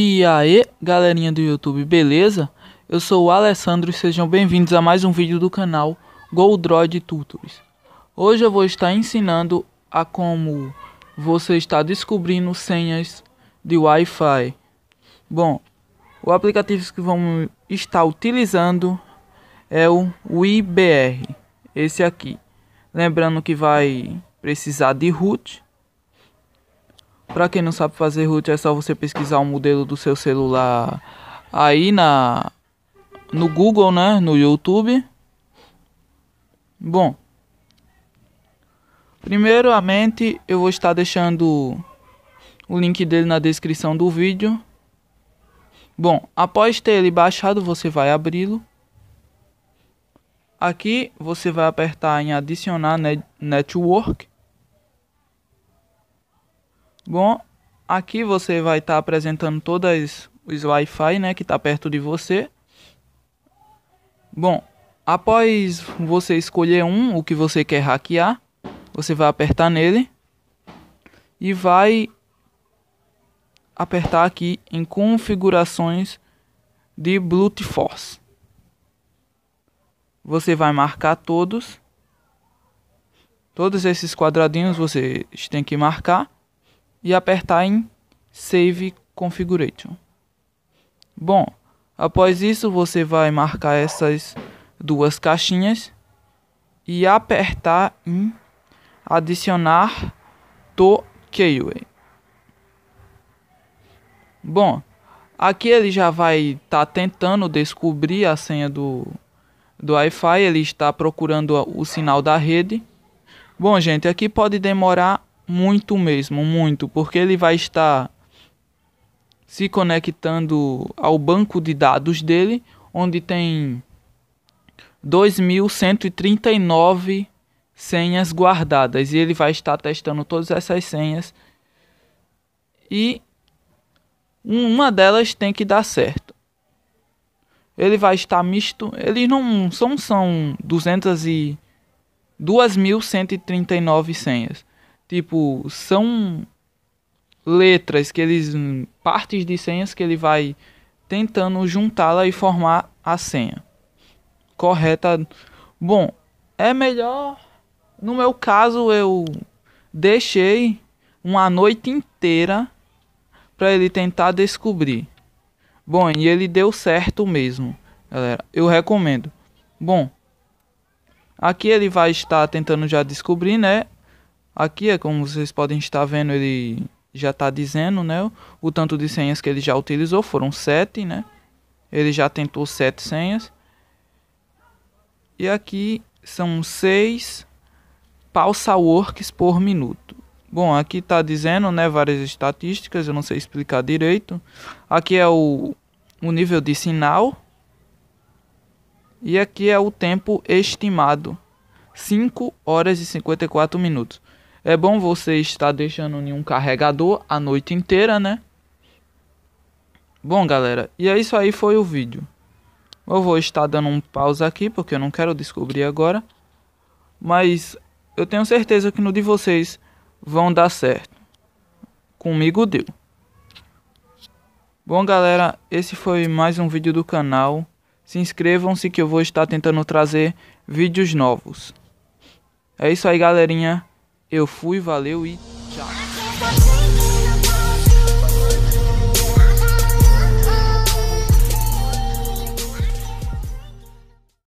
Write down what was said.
E aí, galerinha do YouTube, beleza? Eu sou o Alessandro e sejam bem-vindos a mais um vídeo do canal Goldroid Tutors. Hoje eu vou estar ensinando a como você está descobrindo senhas de Wi-Fi. Bom, o aplicativo que vamos estar utilizando é o WIBR, esse aqui. Lembrando que vai precisar de root para quem não sabe fazer root, é só você pesquisar o um modelo do seu celular aí na no Google, né, no YouTube. Bom, primeiramente eu vou estar deixando o link dele na descrição do vídeo. Bom, após ter ele baixado, você vai abri-lo. Aqui você vai apertar em adicionar net network. Bom, aqui você vai estar tá apresentando todas os Wi-Fi né, que está perto de você. Bom, após você escolher um, o que você quer hackear, você vai apertar nele e vai apertar aqui em configurações de bluetooth force. Você vai marcar todos. Todos esses quadradinhos vocês tem que marcar e apertar em Save Configuration. Bom, após isso você vai marcar essas duas caixinhas e apertar em adicionar to keyway. Bom, aqui ele já vai estar tá tentando descobrir a senha do do Wi-Fi, ele está procurando o sinal da rede. Bom, gente, aqui pode demorar muito mesmo, muito, porque ele vai estar se conectando ao banco de dados dele, onde tem 2139 senhas guardadas e ele vai estar testando todas essas senhas e uma delas tem que dar certo. Ele vai estar misto, eles não são são 200 e 2139 senhas. Tipo, são letras que eles. partes de senhas que ele vai tentando juntá-la e formar a senha. Correta. Bom, é melhor. No meu caso, eu deixei uma noite inteira para ele tentar descobrir. Bom, e ele deu certo mesmo, galera. Eu recomendo. Bom, aqui ele vai estar tentando já descobrir, né? Aqui é como vocês podem estar vendo, ele já está dizendo, né? O tanto de senhas que ele já utilizou foram sete, né? Ele já tentou sete senhas. E aqui são seis pausa works por minuto. Bom, aqui está dizendo, né, várias estatísticas, eu não sei explicar direito. Aqui é o, o nível de sinal. E aqui é o tempo estimado. 5 horas e 54 minutos. É bom você estar deixando nenhum carregador a noite inteira, né? Bom, galera, e é isso aí foi o vídeo. Eu vou estar dando um pausa aqui, porque eu não quero descobrir agora. Mas eu tenho certeza que no de vocês vão dar certo. Comigo deu. Bom, galera, esse foi mais um vídeo do canal. Se inscrevam-se que eu vou estar tentando trazer vídeos novos. É isso aí, galerinha. Eu fui, valeu e tchau.